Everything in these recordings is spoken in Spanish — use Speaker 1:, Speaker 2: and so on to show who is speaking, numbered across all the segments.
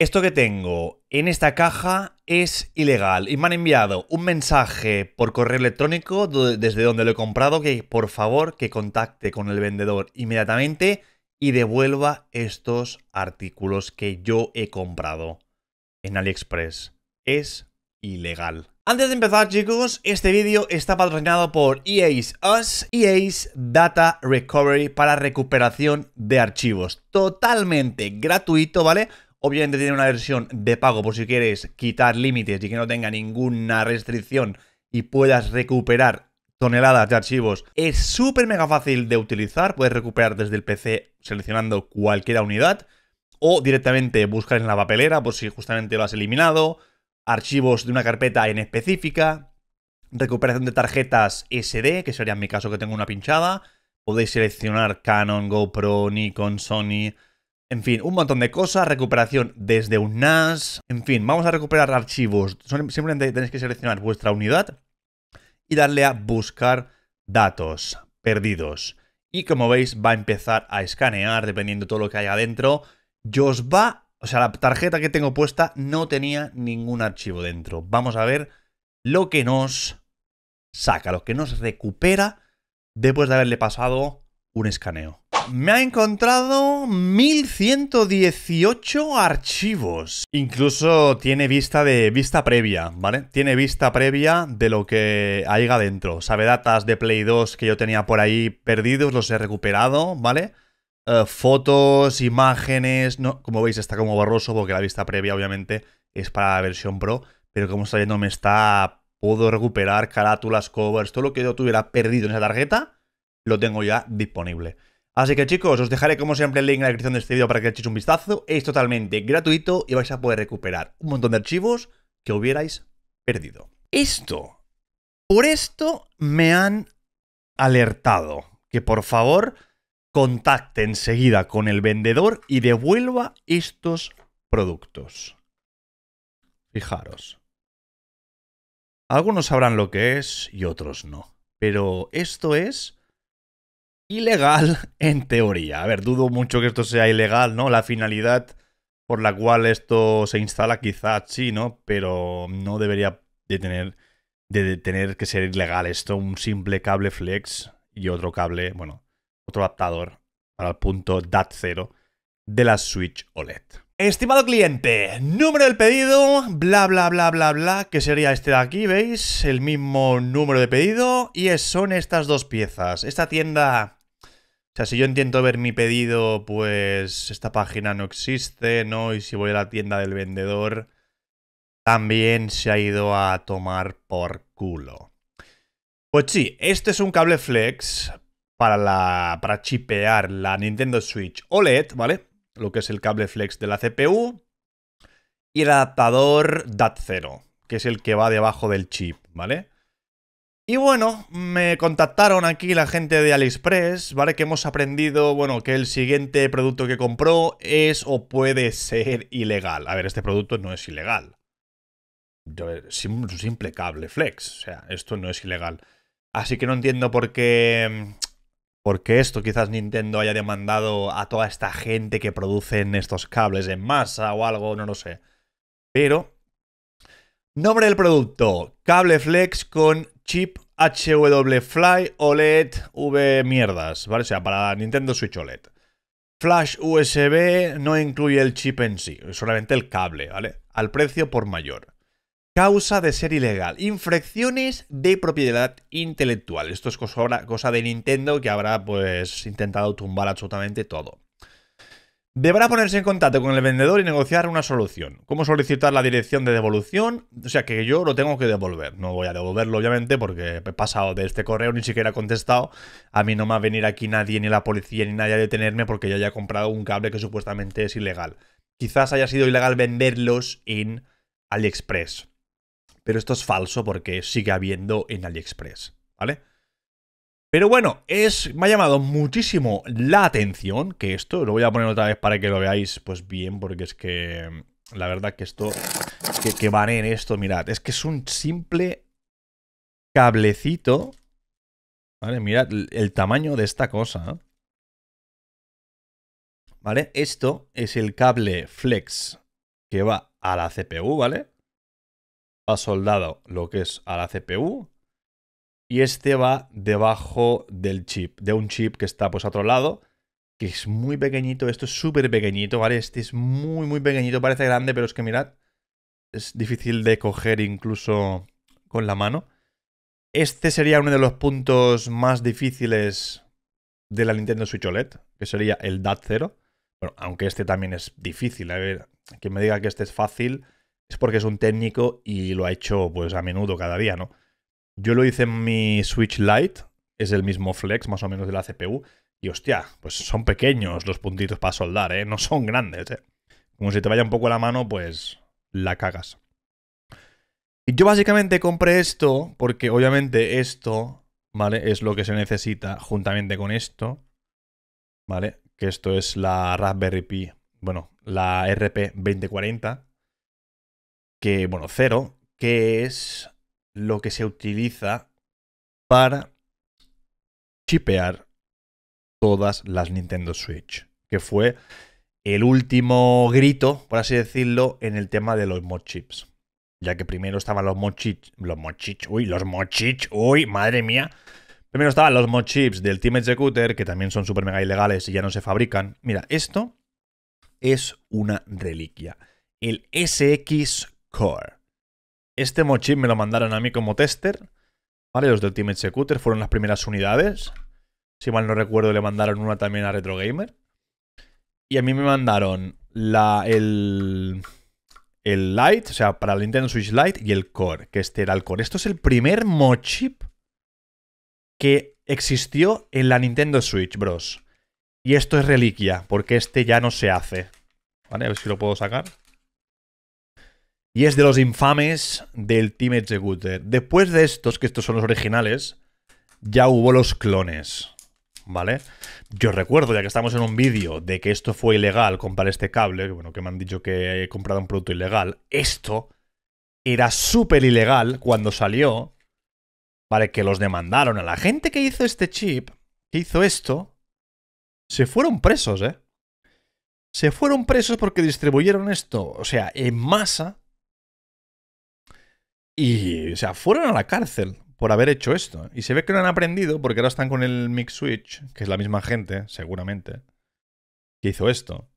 Speaker 1: Esto que tengo en esta caja es ilegal y me han enviado un mensaje por correo electrónico desde donde lo he comprado que por favor que contacte con el vendedor inmediatamente y devuelva estos artículos que yo he comprado en AliExpress. Es ilegal. Antes de empezar, chicos, este vídeo está patrocinado por EA's Us, EA's Data Recovery para recuperación de archivos. Totalmente gratuito, ¿vale? Obviamente tiene una versión de pago por si quieres quitar límites y que no tenga ninguna restricción y puedas recuperar toneladas de archivos. Es súper mega fácil de utilizar, puedes recuperar desde el PC seleccionando cualquier unidad o directamente buscar en la papelera por si justamente lo has eliminado, archivos de una carpeta en específica, recuperación de tarjetas SD, que sería en mi caso que tengo una pinchada, podéis seleccionar Canon, GoPro, Nikon, Sony, en fin, un montón de cosas, recuperación desde un NAS, en fin, vamos a recuperar archivos. Simplemente tenéis que seleccionar vuestra unidad y darle a buscar datos perdidos. Y como veis, va a empezar a escanear dependiendo de todo lo que haya adentro. Yo os va... O sea, la tarjeta que tengo puesta no tenía ningún archivo dentro. Vamos a ver lo que nos saca, lo que nos recupera después de haberle pasado un escaneo. Me ha encontrado 1118 archivos. Incluso tiene vista de vista previa, ¿vale? Tiene vista previa de lo que hay dentro. Sabe datas de Play 2 que yo tenía por ahí perdidos, los he recuperado, ¿vale? Eh, fotos, imágenes, no, como veis está como borroso porque la vista previa obviamente es para la versión Pro, pero como está viendo me está puedo recuperar carátulas, covers, todo lo que yo tuviera perdido en esa tarjeta lo tengo ya disponible. Así que chicos, os dejaré como siempre el link en la descripción de este vídeo para que echéis un vistazo. Es totalmente gratuito y vais a poder recuperar un montón de archivos que hubierais perdido. Esto, por esto me han alertado que por favor contacte enseguida con el vendedor y devuelva estos productos. Fijaros. Algunos sabrán lo que es y otros no. Pero esto es ilegal en teoría. A ver, dudo mucho que esto sea ilegal, ¿no? La finalidad por la cual esto se instala quizás sí, ¿no? Pero no debería de tener, de tener que ser ilegal esto, un simple cable flex y otro cable, bueno, otro adaptador para el punto DAT0 de la Switch OLED. Estimado cliente, número del pedido, bla bla bla bla bla, que sería este de aquí, ¿veis? El mismo número de pedido y son estas dos piezas. Esta tienda o sea, si yo intento ver mi pedido, pues esta página no existe, ¿no? Y si voy a la tienda del vendedor, también se ha ido a tomar por culo. Pues sí, este es un cable flex para, para chipear la Nintendo Switch OLED, ¿vale? Lo que es el cable flex de la CPU y el adaptador DAT0, que es el que va debajo del chip, ¿vale? Y bueno, me contactaron aquí la gente de AliExpress, ¿vale? Que hemos aprendido, bueno, que el siguiente producto que compró es o puede ser ilegal. A ver, este producto no es ilegal. Es eh, un simple cable flex, o sea, esto no es ilegal. Así que no entiendo por qué, mm, por qué esto quizás Nintendo haya demandado a toda esta gente que producen estos cables en masa o algo, no lo sé. Pero... Nombre del producto, cable flex con chip HW Fly OLED V mierdas, ¿vale? O sea, para Nintendo Switch OLED. Flash USB no incluye el chip en sí, solamente el cable, ¿vale? Al precio por mayor. Causa de ser ilegal. Infracciones de propiedad intelectual. Esto es cosa, cosa de Nintendo que habrá pues intentado tumbar absolutamente todo. Deberá ponerse en contacto con el vendedor y negociar una solución. ¿Cómo solicitar la dirección de devolución? O sea, que yo lo tengo que devolver. No voy a devolverlo, obviamente, porque he pasado de este correo, ni siquiera he contestado. A mí no me va a venir aquí nadie, ni la policía, ni nadie a detenerme porque yo haya comprado un cable que supuestamente es ilegal. Quizás haya sido ilegal venderlos en AliExpress. Pero esto es falso porque sigue habiendo en AliExpress, ¿vale? Pero bueno, es, me ha llamado muchísimo la atención que esto, lo voy a poner otra vez para que lo veáis pues bien, porque es que la verdad que esto, que, que van en esto, mirad, es que es un simple cablecito, ¿vale? Mirad el tamaño de esta cosa, ¿vale? Esto es el cable flex que va a la CPU, ¿vale? Va soldado lo que es a la CPU, y este va debajo del chip, de un chip que está pues a otro lado, que es muy pequeñito, esto es súper pequeñito, ¿vale? Este es muy, muy pequeñito, parece grande, pero es que mirad, es difícil de coger incluso con la mano. Este sería uno de los puntos más difíciles de la Nintendo Switch OLED, que sería el DAT 0. Bueno, aunque este también es difícil, a ver, quien me diga que este es fácil es porque es un técnico y lo ha hecho pues a menudo cada día, ¿no? Yo lo hice en mi Switch Lite, es el mismo flex más o menos de la CPU. Y hostia, pues son pequeños los puntitos para soldar, ¿eh? No son grandes, ¿eh? Como si te vaya un poco la mano, pues la cagas. Y yo básicamente compré esto porque obviamente esto, ¿vale? Es lo que se necesita juntamente con esto, ¿vale? Que esto es la Raspberry Pi, bueno, la RP2040, que, bueno, cero, que es lo que se utiliza para chipear todas las Nintendo Switch, que fue el último grito, por así decirlo, en el tema de los mod chips. Ya que primero estaban los mod los mod chips, uy, los mod uy, madre mía. Primero estaban los mod del Team Executor, que también son super mega ilegales y ya no se fabrican. Mira, esto es una reliquia. El SX Core. Este mochip me lo mandaron a mí como tester. Vale, los de Ultimate Executor fueron las primeras unidades. Si mal no recuerdo, le mandaron una también a Retro Gamer. Y a mí me mandaron la, el, el Lite, o sea, para la Nintendo Switch Lite y el Core, que este era el Core. Esto es el primer mochip que existió en la Nintendo Switch Bros. Y esto es reliquia, porque este ya no se hace. Vale, a ver si lo puedo sacar. Y es de los infames del Team Executor. Después de estos, que estos son los originales, ya hubo los clones. ¿Vale? Yo recuerdo, ya que estamos en un vídeo, de que esto fue ilegal comprar este cable, bueno, que me han dicho que he comprado un producto ilegal. Esto era súper ilegal cuando salió, ¿vale? Que los demandaron a la gente que hizo este chip, que hizo esto, se fueron presos, ¿eh? Se fueron presos porque distribuyeron esto, o sea, en masa, y, o sea, fueron a la cárcel por haber hecho esto. Y se ve que no han aprendido porque ahora están con el Mix Switch, que es la misma gente, seguramente, que hizo esto.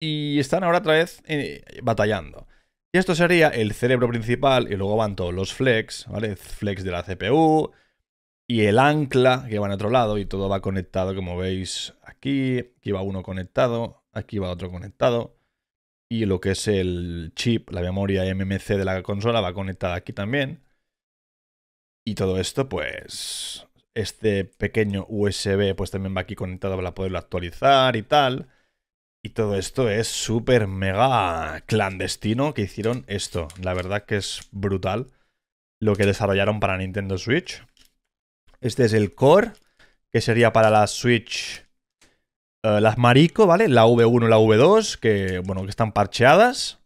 Speaker 1: Y están ahora otra vez eh, batallando. Y esto sería el cerebro principal y luego van todos los flex, ¿vale? Flex de la CPU y el ancla que va a otro lado y todo va conectado, como veis aquí. Aquí va uno conectado, aquí va otro conectado y lo que es el chip, la memoria MMC de la consola va conectada aquí también. Y todo esto, pues, este pequeño USB, pues también va aquí conectado para poderlo actualizar y tal. Y todo esto es súper mega clandestino que hicieron esto. La verdad que es brutal lo que desarrollaron para Nintendo Switch. Este es el core, que sería para la Switch eh, las Marico, ¿vale? La V1 y la V2, que, bueno, que están parcheadas.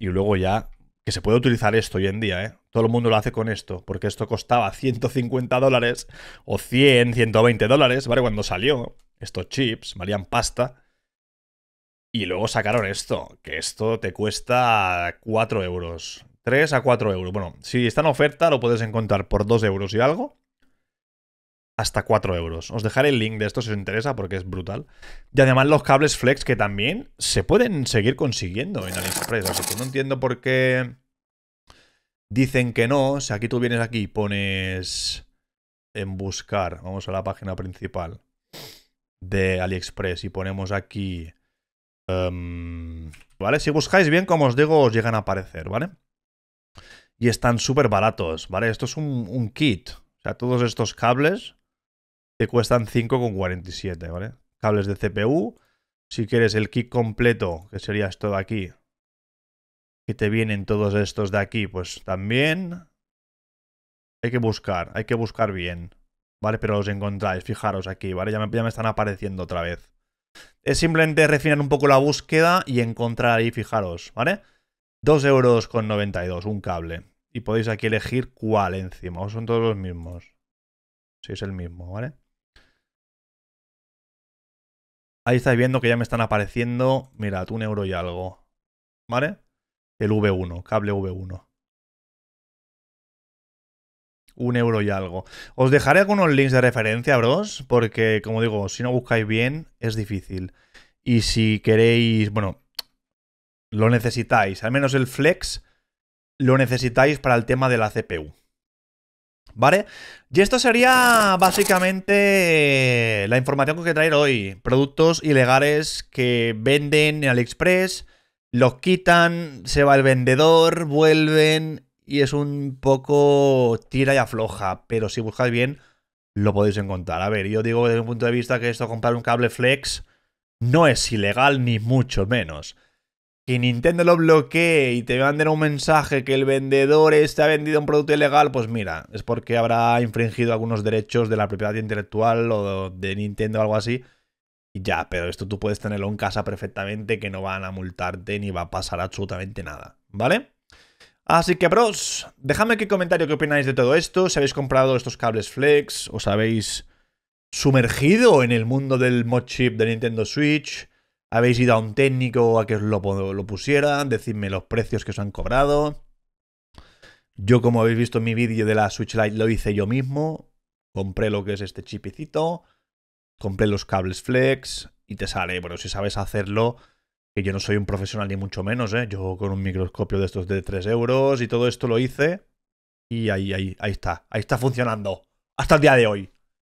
Speaker 1: Y luego ya, que se puede utilizar esto hoy en día, ¿eh? Todo el mundo lo hace con esto, porque esto costaba 150 dólares o 100, 120 dólares, ¿vale? Cuando salió, estos chips valían pasta. Y luego sacaron esto, que esto te cuesta 4 euros. 3 a 4 euros. Bueno, si está en oferta lo puedes encontrar por 2 euros y algo hasta 4 euros. Os dejaré el link de esto si os interesa porque es brutal. Y además los cables flex que también se pueden seguir consiguiendo en AliExpress. que no entiendo por qué dicen que no. si aquí tú vienes aquí y pones en buscar, vamos a la página principal de AliExpress y ponemos aquí... Em, ¿Vale? Si buscáis bien, como os digo, os llegan a aparecer, ¿vale? Y están súper baratos, ¿vale? Esto es un, un kit. O sea, todos estos cables te cuestan 5,47, ¿vale? Cables de CPU, si quieres el kit completo, que sería esto de aquí, que te vienen todos estos de aquí, pues también hay que buscar, hay que buscar bien, ¿vale? Pero los encontráis, fijaros aquí, ¿vale? Ya me, están apareciendo otra vez. Es simplemente refinar un poco la búsqueda y encontrar ahí, fijaros, ¿vale? 2,92 euros un cable. Y podéis aquí elegir cuál encima, o son todos los mismos. Si es el mismo, ¿vale? Ahí estáis viendo que ya me están apareciendo, mirad un euro y algo, ¿vale? El V1, cable V1. Un euro y algo. Os dejaré algunos links de referencia, bros, porque como digo, si no buscáis bien, es difícil. Y si queréis, bueno, lo necesitáis, al menos el flex, lo necesitáis para el tema de la CPU. ¿Vale? Y esto sería básicamente eh, la información que os traer hoy. Productos ilegales que venden en AliExpress, los quitan, se va el vendedor, vuelven y es un poco tira y afloja. Pero si buscáis bien, lo podéis encontrar. A ver, yo digo desde un punto de vista que esto comprar un cable flex no es ilegal ni mucho menos que Nintendo lo bloquee y te manden un mensaje que el vendedor este ha vendido un producto ilegal, pues mira, es porque habrá infringido algunos derechos de la propiedad intelectual o de Nintendo o algo así. Y ya, pero esto tú puedes tenerlo en casa perfectamente, que no van a multarte ni va a pasar absolutamente nada, ¿vale? Así que, bros, dejadme aquí comentario qué opináis de todo esto, si habéis comprado estos cables Flex, os habéis sumergido en el mundo del mod chip de Nintendo Switch, habéis ido a un técnico a que os lo, lo decidme los precios que os han cobrado. Yo, como habéis visto en mi vídeo de la Switch Lite, lo hice yo mismo. Compré lo que es este chipicito, compré los cables flex y te sale, bueno, si sabes hacerlo, que yo no soy un profesional ni mucho menos, ¿eh? yo con un microscopio de estos de 3 euros y todo esto lo hice y ahí, ahí, ahí está, ahí está funcionando hasta el día de hoy.